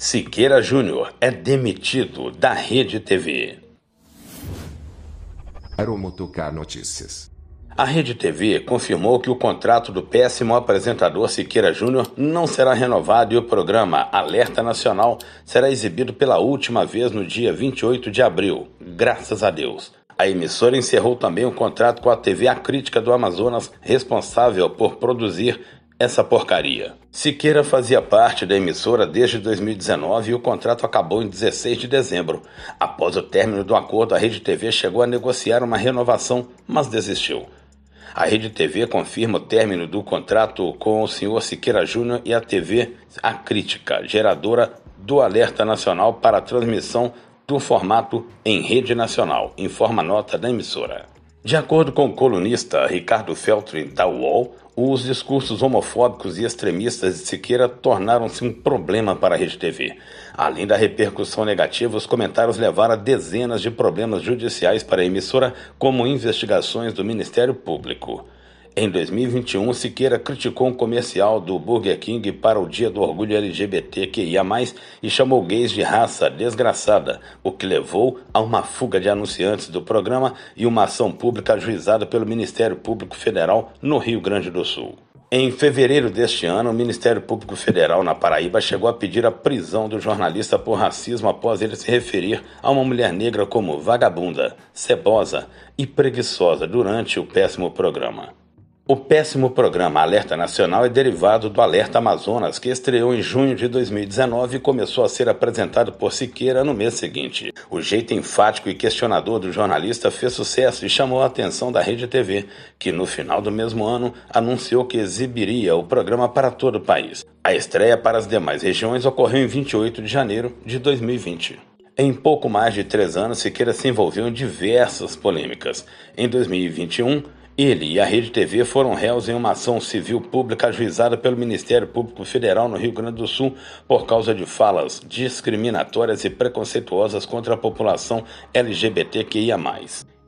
Siqueira Júnior é demitido da Rede TV. Aromotocar Notícias. A Rede TV confirmou que o contrato do péssimo apresentador Siqueira Júnior não será renovado e o programa Alerta Nacional será exibido pela última vez no dia 28 de abril. Graças a Deus. A emissora encerrou também o contrato com a TV A Crítica do Amazonas, responsável por produzir essa porcaria. Siqueira fazia parte da emissora desde 2019 e o contrato acabou em 16 de dezembro. Após o término do acordo, a Rede TV chegou a negociar uma renovação, mas desistiu. A Rede TV confirma o término do contrato com o senhor Siqueira Júnior e a TV A Crítica, geradora do Alerta Nacional para a transmissão do formato em rede nacional, informa a nota da emissora. De acordo com o colunista Ricardo Feltrin da UOL, os discursos homofóbicos e extremistas de Siqueira tornaram-se um problema para a RedeTV. Além da repercussão negativa, os comentários levaram a dezenas de problemas judiciais para a emissora, como investigações do Ministério Público. Em 2021, Siqueira criticou um comercial do Burger King para o Dia do Orgulho LGBTQIA, e chamou gays de raça desgraçada, o que levou a uma fuga de anunciantes do programa e uma ação pública ajuizada pelo Ministério Público Federal no Rio Grande do Sul. Em fevereiro deste ano, o Ministério Público Federal na Paraíba chegou a pedir a prisão do jornalista por racismo após ele se referir a uma mulher negra como vagabunda, cebosa e preguiçosa durante o péssimo programa. O péssimo programa Alerta Nacional é derivado do Alerta Amazonas, que estreou em junho de 2019 e começou a ser apresentado por Siqueira no mês seguinte. O jeito enfático e questionador do jornalista fez sucesso e chamou a atenção da Rede TV, que no final do mesmo ano anunciou que exibiria o programa para todo o país. A estreia para as demais regiões ocorreu em 28 de janeiro de 2020. Em pouco mais de três anos, Siqueira se envolveu em diversas polêmicas. Em 2021, ele e a Rede TV foram réus em uma ação civil pública ajuizada pelo Ministério Público Federal no Rio Grande do Sul por causa de falas discriminatórias e preconceituosas contra a população LGBTQIA.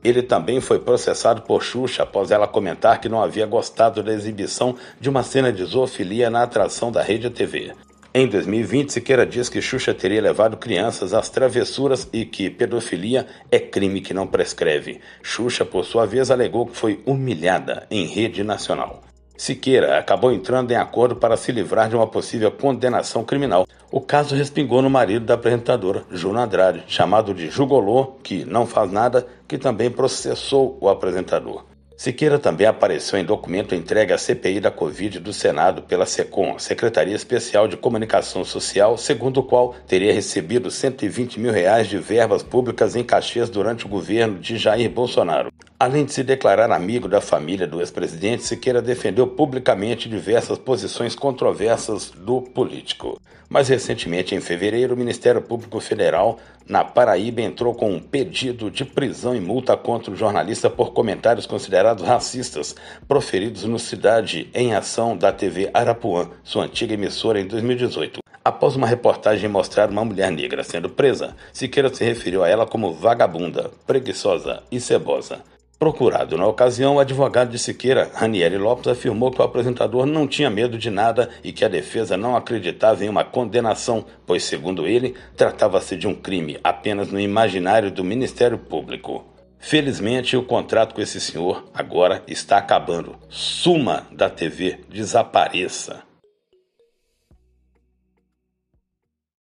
Ele também foi processado por Xuxa após ela comentar que não havia gostado da exibição de uma cena de zoofilia na atração da Rede TV. Em 2020, Siqueira diz que Xuxa teria levado crianças às travessuras e que pedofilia é crime que não prescreve. Xuxa, por sua vez, alegou que foi humilhada em rede nacional. Siqueira acabou entrando em acordo para se livrar de uma possível condenação criminal. O caso respingou no marido da apresentadora, Juno Andrade, chamado de Jugolô, que não faz nada, que também processou o apresentador. Siqueira também apareceu em documento entregue à CPI da Covid do Senado pela SECOM, Secretaria Especial de Comunicação Social, segundo o qual teria recebido 120 mil reais de verbas públicas em Caxias durante o governo de Jair Bolsonaro. Além de se declarar amigo da família do ex-presidente, Siqueira defendeu publicamente diversas posições controversas do político. Mais recentemente, em fevereiro, o Ministério Público Federal na Paraíba, entrou com um pedido de prisão e multa contra o jornalista por comentários considerados racistas proferidos no Cidade em Ação da TV Arapuã, sua antiga emissora, em 2018. Após uma reportagem mostrar uma mulher negra sendo presa, Siqueira se referiu a ela como vagabunda, preguiçosa e cebosa. Procurado na ocasião, o advogado de Siqueira, Ranieri Lopes, afirmou que o apresentador não tinha medo de nada e que a defesa não acreditava em uma condenação, pois, segundo ele, tratava-se de um crime apenas no imaginário do Ministério Público. Felizmente, o contrato com esse senhor agora está acabando. Suma da TV, desapareça.